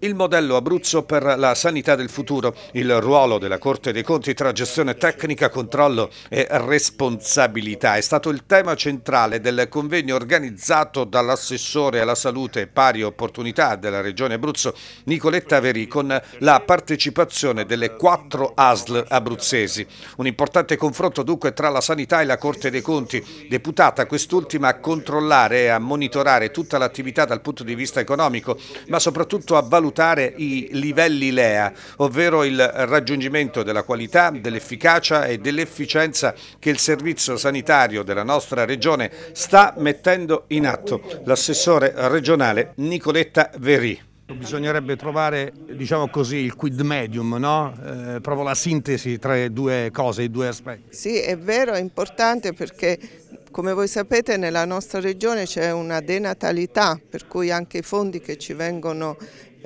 Il modello Abruzzo per la sanità del futuro, il ruolo della Corte dei Conti tra gestione tecnica, controllo e responsabilità è stato il tema centrale del convegno organizzato dall'assessore alla salute e pari opportunità della Regione Abruzzo Nicoletta Veri con la partecipazione delle quattro ASL abruzzesi. Un importante confronto dunque tra la sanità e la Corte dei Conti, deputata quest'ultima a controllare e a monitorare tutta l'attività dal punto di vista economico, ma soprattutto soprattutto a valutare i livelli LEA, ovvero il raggiungimento della qualità, dell'efficacia e dell'efficienza che il servizio sanitario della nostra regione sta mettendo in atto. L'assessore regionale Nicoletta Verì. Bisognerebbe trovare, diciamo così, il quid medium, no? eh, proprio la sintesi tra le due cose, i due aspetti. Sì, è vero, è importante perché come voi sapete nella nostra regione c'è una denatalità per cui anche i fondi che ci vengono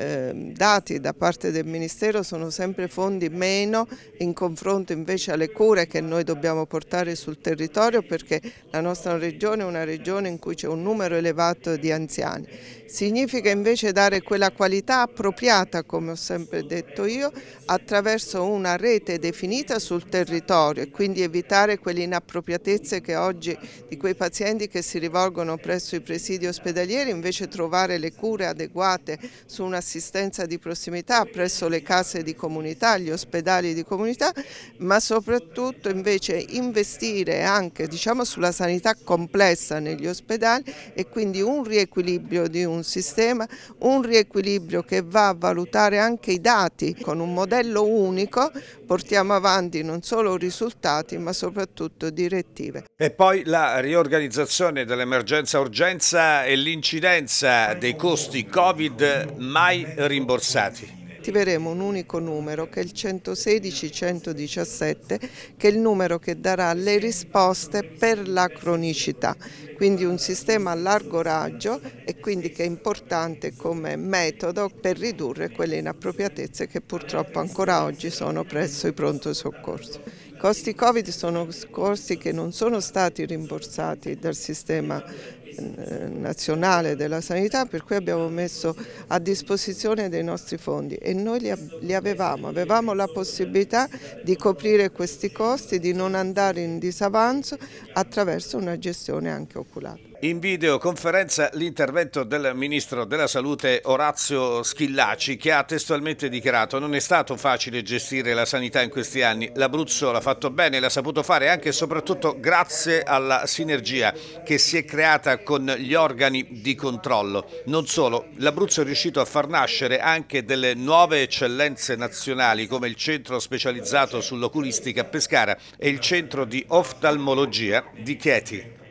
Ehm, dati da parte del Ministero sono sempre fondi meno in confronto invece alle cure che noi dobbiamo portare sul territorio perché la nostra regione è una regione in cui c'è un numero elevato di anziani. Significa invece dare quella qualità appropriata, come ho sempre detto io, attraverso una rete definita sul territorio e quindi evitare quelle inappropriatezze che oggi di quei pazienti che si rivolgono presso i presidi ospedalieri, invece trovare le cure adeguate su una assistenza di prossimità presso le case di comunità, gli ospedali di comunità, ma soprattutto invece investire anche diciamo, sulla sanità complessa negli ospedali e quindi un riequilibrio di un sistema, un riequilibrio che va a valutare anche i dati con un modello unico portiamo avanti non solo risultati ma soprattutto direttive. E poi la riorganizzazione dell'emergenza urgenza e l'incidenza dei costi Covid mai mai rimborsati attiveremo un unico numero che è il 116-117 che è il numero che darà le risposte per la cronicità, quindi un sistema a largo raggio e quindi che è importante come metodo per ridurre quelle inappropriatezze che purtroppo ancora oggi sono presso i pronto soccorso. I costi Covid sono costi che non sono stati rimborsati dal sistema eh, nazionale della sanità per cui abbiamo messo a disposizione dei nostri fondi e noi li, avevamo, avevamo la possibilità di coprire questi costi, di non andare in disavanzo attraverso una gestione anche oculata. In videoconferenza l'intervento del Ministro della Salute Orazio Schillaci che ha testualmente dichiarato non è stato facile gestire la sanità in questi anni, l'Abruzzo l'ha fatto bene, l'ha saputo fare anche e soprattutto grazie alla sinergia che si è creata con gli organi di controllo. Non solo, l'Abruzzo è riuscito a far nascere anche delle nuove eccellenze nazionali come il centro specializzato sull'oculistica a Pescara e il centro di oftalmologia di Chieti.